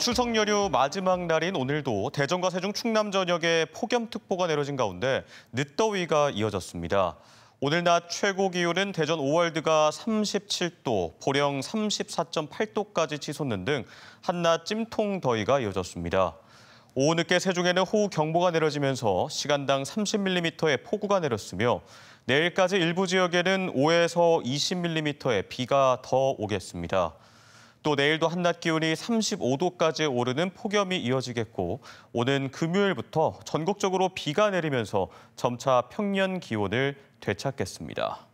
추석 연휴 마지막 날인 오늘도 대전과 세종 충남 전역에 폭염특보가 내려진 가운데 늦더위가 이어졌습니다. 오늘 낮 최고 기온은 대전 오월드가 37도, 보령 34.8도까지 치솟는 등 한낮 찜통 더위가 이어졌습니다. 오후 늦게 세종에는 호우 경보가 내려지면서 시간당 30mm의 폭우가 내렸으며 내일까지 일부 지역에는 5에서 20mm의 비가 더 오겠습니다. 또 내일도 한낮 기온이 35도까지 오르는 폭염이 이어지겠고 오는 금요일부터 전국적으로 비가 내리면서 점차 평년 기온을 되찾겠습니다.